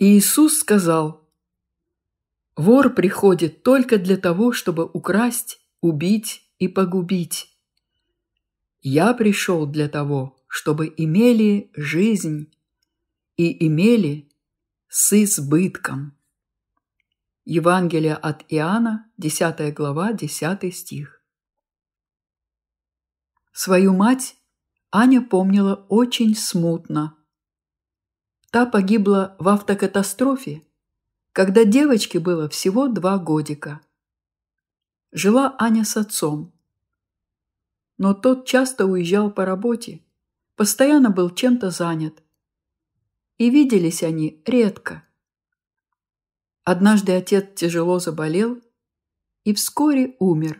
Иисус сказал, «Вор приходит только для того, чтобы украсть, убить и погубить. Я пришел для того, чтобы имели жизнь и имели с избытком». Евангелие от Иоанна, 10 глава, 10 стих. Свою мать Аня помнила очень смутно – Та погибла в автокатастрофе, когда девочке было всего два годика. Жила Аня с отцом. Но тот часто уезжал по работе, постоянно был чем-то занят. И виделись они редко. Однажды отец тяжело заболел и вскоре умер.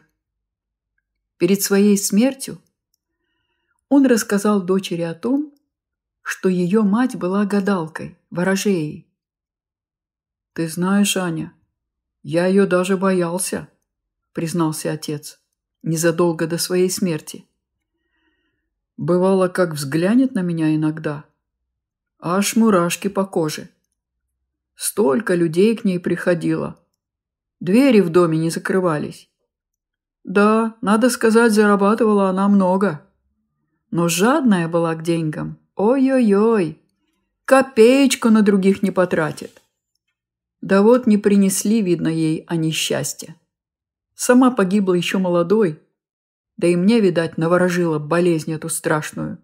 Перед своей смертью он рассказал дочери о том, что ее мать была гадалкой, ворожеей. «Ты знаешь, Аня, я ее даже боялся», — признался отец, незадолго до своей смерти. «Бывало, как взглянет на меня иногда, аж мурашки по коже. Столько людей к ней приходило. Двери в доме не закрывались. Да, надо сказать, зарабатывала она много, но жадная была к деньгам». Ой-ой-ой, копеечку на других не потратит. Да вот не принесли, видно, ей они а счастья. Сама погибла еще молодой, да и мне, видать, наворожила болезнь эту страшную.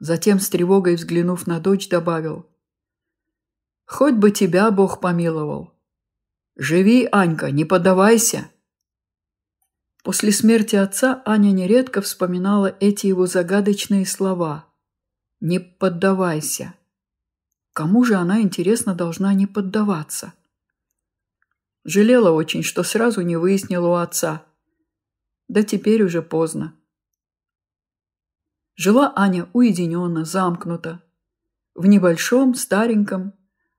Затем с тревогой взглянув на дочь, добавил. «Хоть бы тебя Бог помиловал. Живи, Анька, не поддавайся!» После смерти отца Аня нередко вспоминала эти его загадочные слова – не поддавайся. Кому же она, интересно, должна не поддаваться? Жалела очень, что сразу не выяснила у отца. Да теперь уже поздно. Жила Аня уединенно, замкнута, в небольшом, стареньком,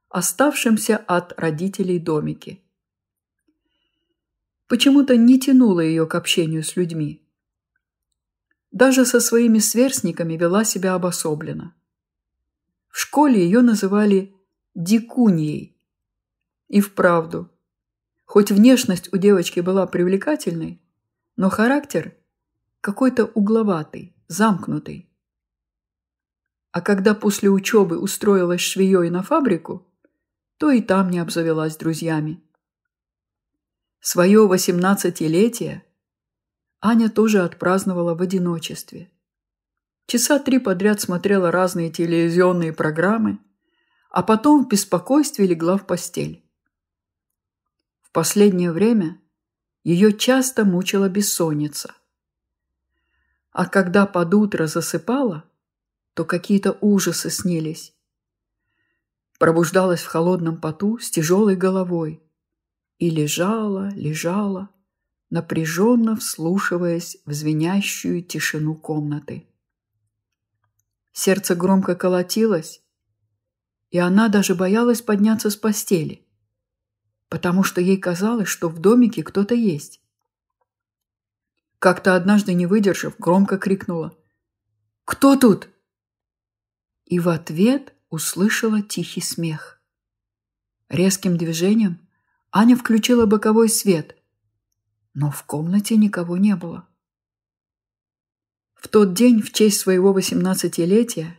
оставшемся от родителей домике. Почему-то не тянуло ее к общению с людьми. Даже со своими сверстниками вела себя обособленно. В школе ее называли «дикуньей». И вправду, хоть внешность у девочки была привлекательной, но характер какой-то угловатый, замкнутый. А когда после учебы устроилась швеей на фабрику, то и там не обзавелась друзьями. Свое восемнадцатилетие Аня тоже отпраздновала в одиночестве. Часа три подряд смотрела разные телевизионные программы, а потом в беспокойстве легла в постель. В последнее время ее часто мучила бессонница. А когда под утро засыпала, то какие-то ужасы снились. Пробуждалась в холодном поту с тяжелой головой и лежала, лежала, напряженно вслушиваясь в звенящую тишину комнаты. Сердце громко колотилось, и она даже боялась подняться с постели, потому что ей казалось, что в домике кто-то есть. Как-то однажды, не выдержав, громко крикнула «Кто тут?» И в ответ услышала тихий смех. Резким движением Аня включила боковой свет – но в комнате никого не было. В тот день, в честь своего восемнадцатилетия,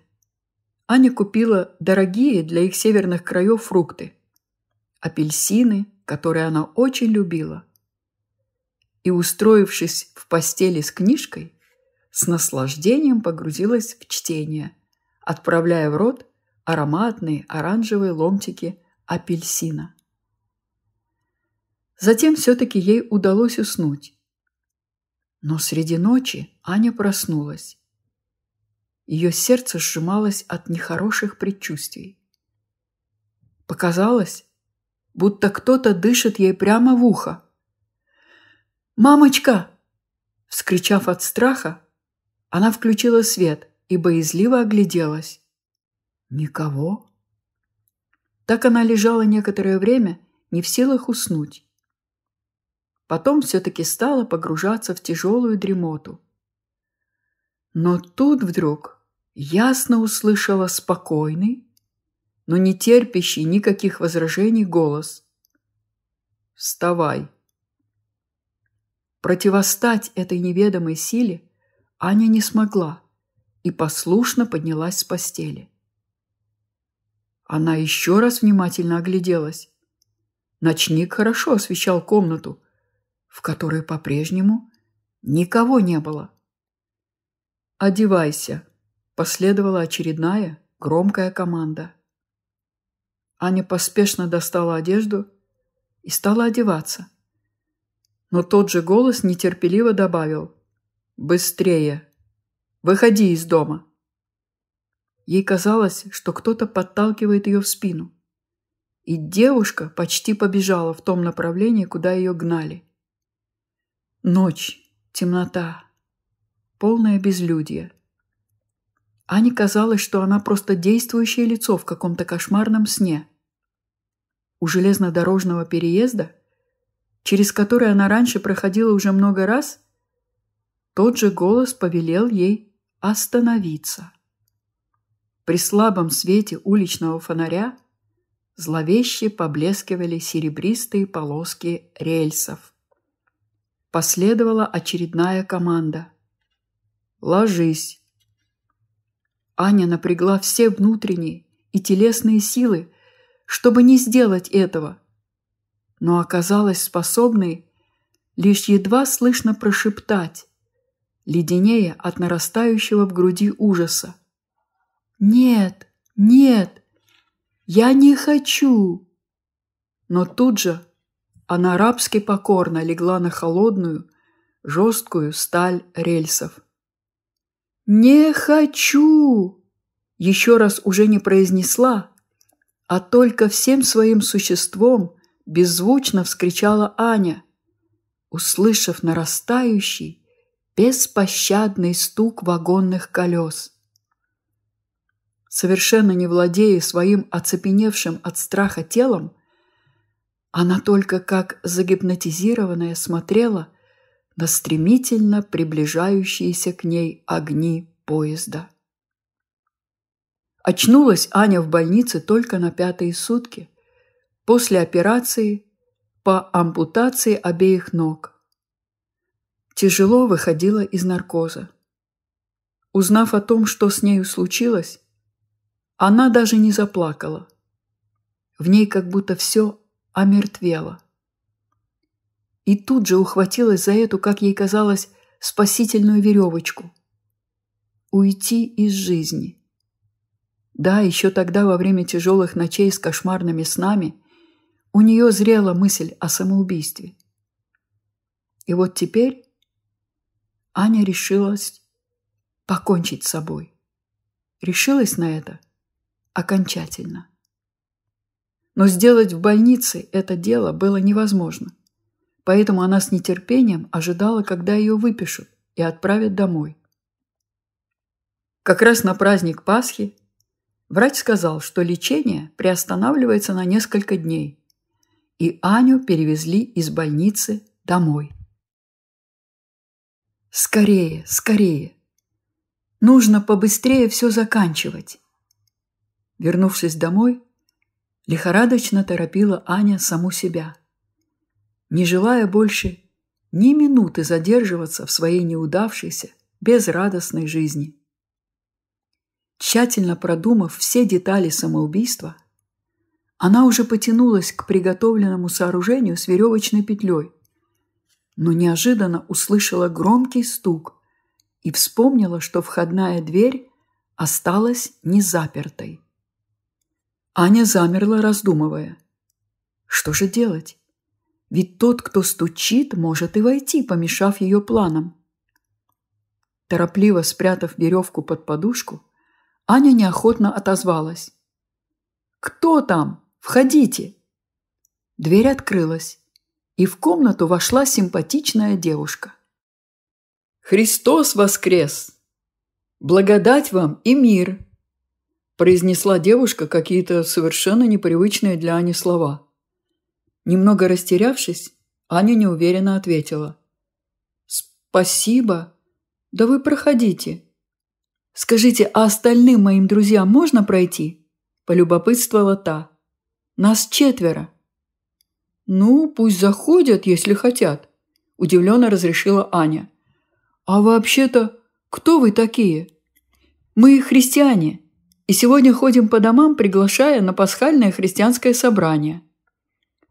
Аня купила дорогие для их северных краев фрукты – апельсины, которые она очень любила. И, устроившись в постели с книжкой, с наслаждением погрузилась в чтение, отправляя в рот ароматные оранжевые ломтики апельсина. Затем все-таки ей удалось уснуть. Но среди ночи Аня проснулась. Ее сердце сжималось от нехороших предчувствий. Показалось, будто кто-то дышит ей прямо в ухо. «Мамочка!» Вскричав от страха, она включила свет и боязливо огляделась. Никого. Так она лежала некоторое время, не в силах уснуть. Потом все-таки стала погружаться в тяжелую дремоту. Но тут вдруг ясно услышала спокойный, но не терпящий никаких возражений голос. «Вставай!» Противостать этой неведомой силе Аня не смогла и послушно поднялась с постели. Она еще раз внимательно огляделась. Ночник хорошо освещал комнату – в которой по-прежнему никого не было. «Одевайся!» – последовала очередная громкая команда. Аня поспешно достала одежду и стала одеваться. Но тот же голос нетерпеливо добавил «Быстрее! Выходи из дома!» Ей казалось, что кто-то подталкивает ее в спину. И девушка почти побежала в том направлении, куда ее гнали. Ночь, темнота, полное безлюдье. Ане казалось, что она просто действующее лицо в каком-то кошмарном сне. У железнодорожного переезда, через который она раньше проходила уже много раз, тот же голос повелел ей остановиться. При слабом свете уличного фонаря зловеще поблескивали серебристые полоски рельсов. Последовала очередная команда. «Ложись!» Аня напрягла все внутренние и телесные силы, чтобы не сделать этого, но оказалась способной лишь едва слышно прошептать, леденее от нарастающего в груди ужаса. «Нет, нет, я не хочу!» Но тут же она арабски покорно легла на холодную, жесткую сталь рельсов. «Не хочу!» Еще раз уже не произнесла, а только всем своим существом беззвучно вскричала Аня, услышав нарастающий, беспощадный стук вагонных колес. Совершенно не владея своим оцепеневшим от страха телом, она только как загипнотизированная смотрела на стремительно приближающиеся к ней огни поезда. Очнулась Аня в больнице только на пятые сутки, после операции по ампутации обеих ног. Тяжело выходила из наркоза. Узнав о том, что с нею случилось, она даже не заплакала. В ней как будто все омертвела. И тут же ухватилась за эту, как ей казалось, спасительную веревочку. Уйти из жизни. Да, еще тогда, во время тяжелых ночей с кошмарными снами, у нее зрела мысль о самоубийстве. И вот теперь Аня решилась покончить с собой. Решилась на это окончательно. Но сделать в больнице это дело было невозможно. Поэтому она с нетерпением ожидала, когда ее выпишут и отправят домой. Как раз на праздник Пасхи врач сказал, что лечение приостанавливается на несколько дней, и Аню перевезли из больницы домой. Скорее, скорее. Нужно побыстрее все заканчивать. Вернувшись домой, Лихорадочно торопила Аня саму себя. Не желая больше ни минуты задерживаться в своей неудавшейся, безрадостной жизни. Тщательно продумав все детали самоубийства, она уже потянулась к приготовленному сооружению с веревочной петлей, но неожиданно услышала громкий стук и вспомнила, что входная дверь осталась незапертой. Аня замерла, раздумывая. Что же делать? Ведь тот, кто стучит, может и войти, помешав ее планам. Торопливо спрятав веревку под подушку, Аня неохотно отозвалась. «Кто там? Входите!» Дверь открылась, и в комнату вошла симпатичная девушка. «Христос воскрес! Благодать вам и мир!» произнесла девушка какие-то совершенно непривычные для Ани слова. Немного растерявшись, Аня неуверенно ответила. «Спасибо. Да вы проходите. Скажите, а остальным моим друзьям можно пройти?» Полюбопытствовала та. «Нас четверо». «Ну, пусть заходят, если хотят», – удивленно разрешила Аня. «А вообще-то, кто вы такие?» «Мы христиане», и сегодня ходим по домам, приглашая на пасхальное христианское собрание.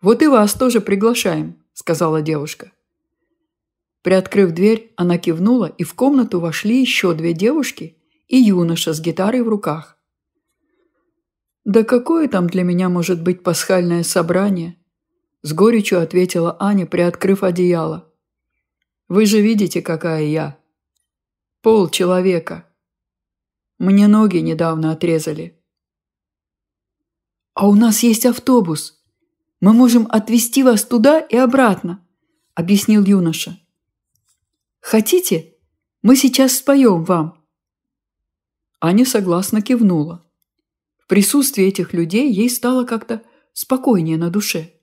Вот и вас тоже приглашаем, сказала девушка. Приоткрыв дверь, она кивнула, и в комнату вошли еще две девушки и юноша с гитарой в руках. «Да какое там для меня может быть пасхальное собрание?» С горечью ответила Аня, приоткрыв одеяло. «Вы же видите, какая я. Пол человека. Мне ноги недавно отрезали. А у нас есть автобус. Мы можем отвезти вас туда и обратно, объяснил юноша. Хотите? Мы сейчас споем вам. Аня согласно кивнула. В присутствии этих людей ей стало как-то спокойнее на душе.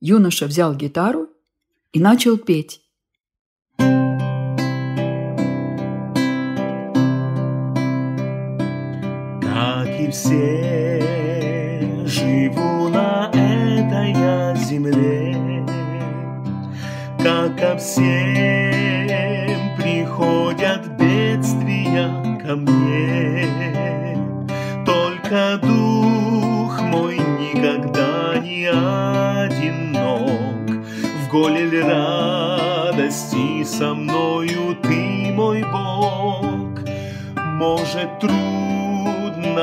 Юноша взял гитару и начал петь. и все живу на этой земле, как ко всем приходят бедствия ко мне. Только дух мой никогда не одинок, в голе радости со мною ты, мой Бог, может труд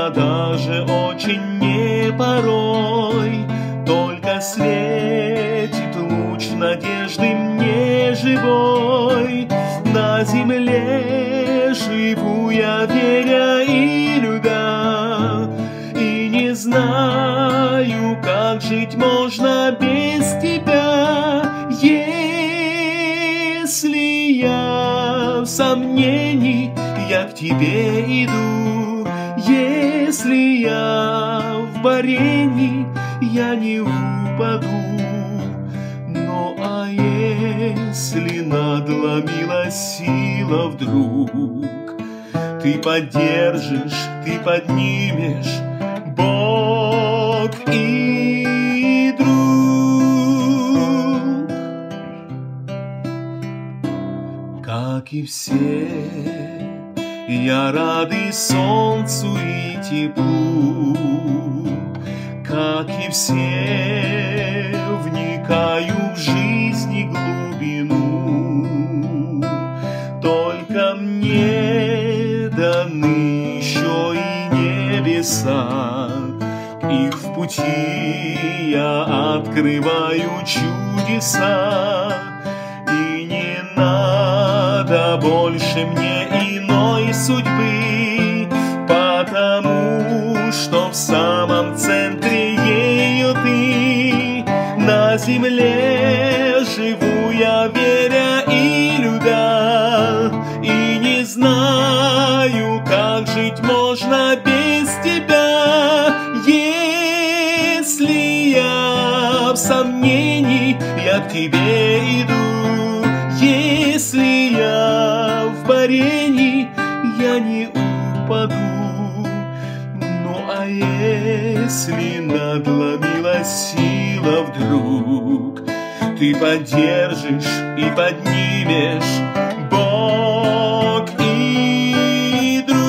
даже очень не порой, Только светит луч надежды мне живой. На земле живу я, веря и любя, И не знаю, как жить можно без тебя, Если я в сомнении, я к тебе иду. творений я не упаду. Но а если надломилась сила вдруг, Ты поддержишь, ты поднимешь, Бог и друг. Как и все, я рады солнцу и теплу, как и все, вникаю в жизни глубину. Только мне даны еще и небеса, и в пути я открываю чудеса. И не надо больше мне иной судьбы, потому что в самом центре земле живу я, веря и любя, и не знаю, как жить можно без тебя, если я в сомнении, я к тебе иду, если я в парении, я не упаду, ну а если сила вдруг Ты поддержишь и поднимешь Бог и друг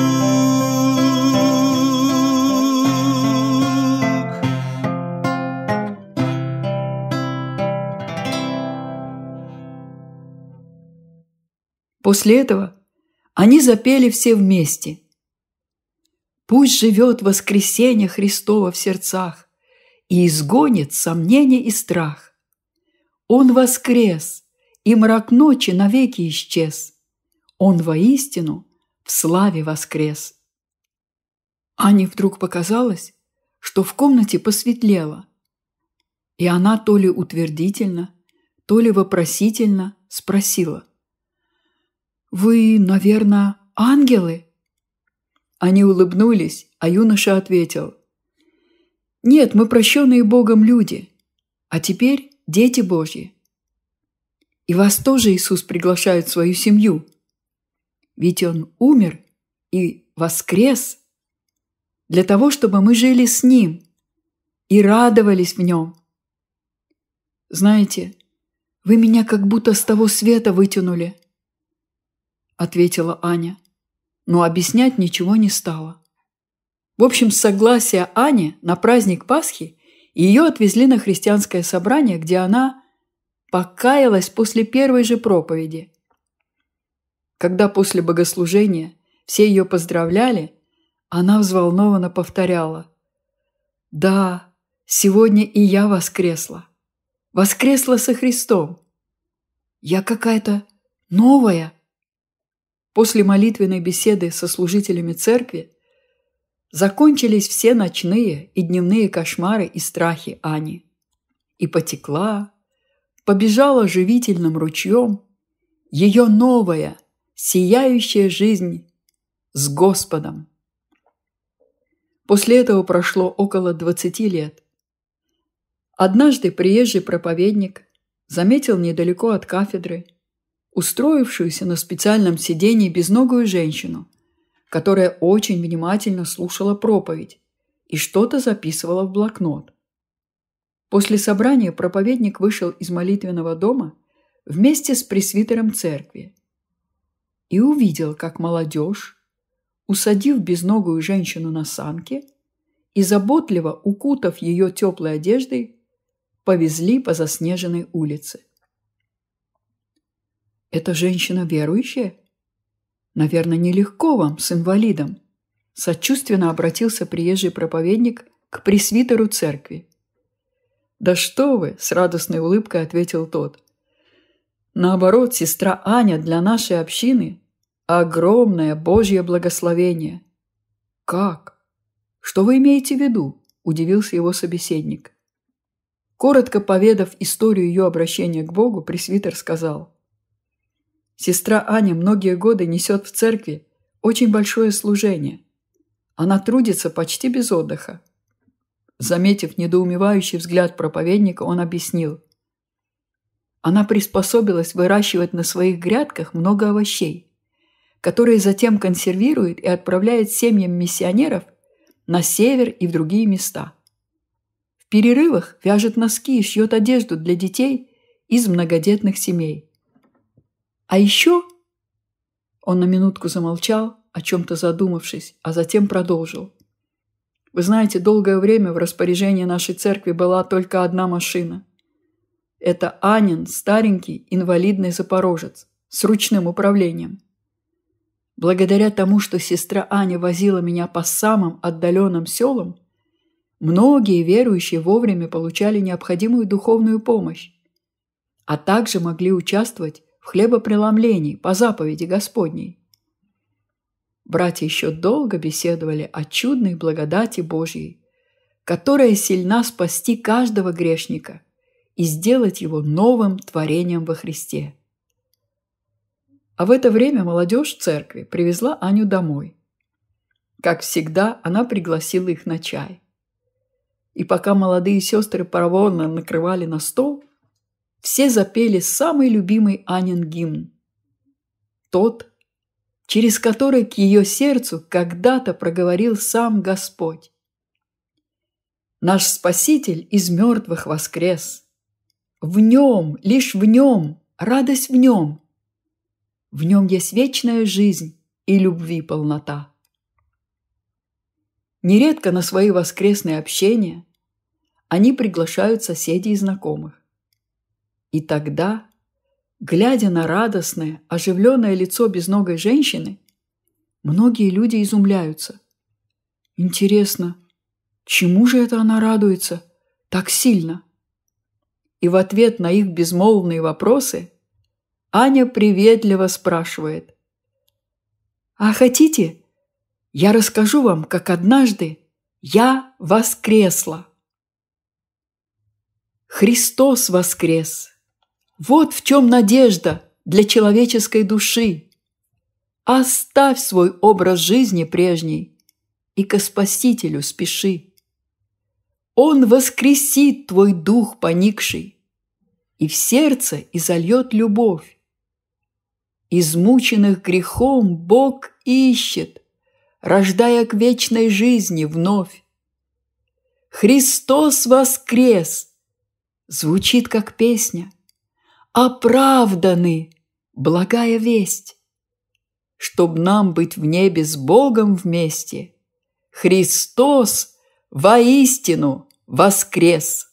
После этого они запели все вместе – Пусть живет воскресение Христово в сердцах, и изгонит сомнение и страх. Он воскрес, и мрак ночи навеки исчез. Он воистину в славе воскрес. Ане вдруг показалось, что в комнате посветлело. И она то ли утвердительно, то ли вопросительно спросила. «Вы, наверное, ангелы?» Они улыбнулись, а юноша ответил – нет, мы прощенные Богом люди, а теперь дети Божьи. И вас тоже Иисус приглашает в свою семью. Ведь Он умер и воскрес для того, чтобы мы жили с Ним и радовались в Нем. Знаете, вы меня как будто с того света вытянули –— ответила Аня, но объяснять ничего не стала. В общем, с согласия Ани на праздник Пасхи ее отвезли на христианское собрание, где она покаялась после первой же проповеди. Когда после богослужения все ее поздравляли, она взволнованно повторяла «Да, сегодня и я воскресла. Воскресла со Христом. Я какая-то новая». После молитвенной беседы со служителями церкви Закончились все ночные и дневные кошмары и страхи Ани. И потекла, побежала живительным ручьем ее новая, сияющая жизнь с Господом. После этого прошло около 20 лет. Однажды приезжий проповедник заметил недалеко от кафедры устроившуюся на специальном сидении безногую женщину – которая очень внимательно слушала проповедь и что-то записывала в блокнот. После собрания проповедник вышел из молитвенного дома вместе с пресвитером церкви и увидел, как молодежь, усадив безногую женщину на санки, и заботливо укутав ее теплой одеждой, повезли по заснеженной улице. «Это женщина верующая?» Наверное, нелегко вам с инвалидом. Сочувственно обратился приезжий проповедник к пресвитеру церкви. «Да что вы!» – с радостной улыбкой ответил тот. «Наоборот, сестра Аня для нашей общины – огромное Божье благословение!» «Как? Что вы имеете в виду?» – удивился его собеседник. Коротко поведав историю ее обращения к Богу, пресвитер сказал – Сестра Аня многие годы несет в церкви очень большое служение. Она трудится почти без отдыха. Заметив недоумевающий взгляд проповедника, он объяснил. Она приспособилась выращивать на своих грядках много овощей, которые затем консервирует и отправляет семьям миссионеров на север и в другие места. В перерывах вяжет носки и шьет одежду для детей из многодетных семей. А еще...» Он на минутку замолчал, о чем-то задумавшись, а затем продолжил. «Вы знаете, долгое время в распоряжении нашей церкви была только одна машина. Это Анин, старенький, инвалидный запорожец, с ручным управлением. Благодаря тому, что сестра Аня возила меня по самым отдаленным селам, многие верующие вовремя получали необходимую духовную помощь, а также могли участвовать в хлебопреломлении по заповеди Господней. Братья еще долго беседовали о чудной благодати Божьей, которая сильна спасти каждого грешника и сделать его новым творением во Христе. А в это время молодежь в церкви привезла Аню домой. Как всегда, она пригласила их на чай. И пока молодые сестры проворно накрывали на стол – все запели самый любимый Анин гимн. Тот, через который к ее сердцу когда-то проговорил сам Господь. Наш Спаситель из мертвых воскрес. В нем, лишь в нем, радость в нем. В нем есть вечная жизнь и любви полнота. Нередко на свои воскресные общения они приглашают соседей и знакомых. И тогда, глядя на радостное, оживленное лицо безногой женщины, многие люди изумляются. Интересно, чему же это она радуется так сильно? И в ответ на их безмолвные вопросы Аня приветливо спрашивает. «А хотите, я расскажу вам, как однажды я воскресла?» Христос воскрес! Вот в чем надежда для человеческой души. Оставь свой образ жизни прежний и ко Спасителю спеши. Он воскресит твой дух поникший и в сердце изольет любовь. Измученных грехом Бог ищет, рождая к вечной жизни вновь. Христос воскрес! Звучит как песня – оправданы. Благая весть. Чтоб нам быть в небе с Богом вместе, Христос воистину воскрес!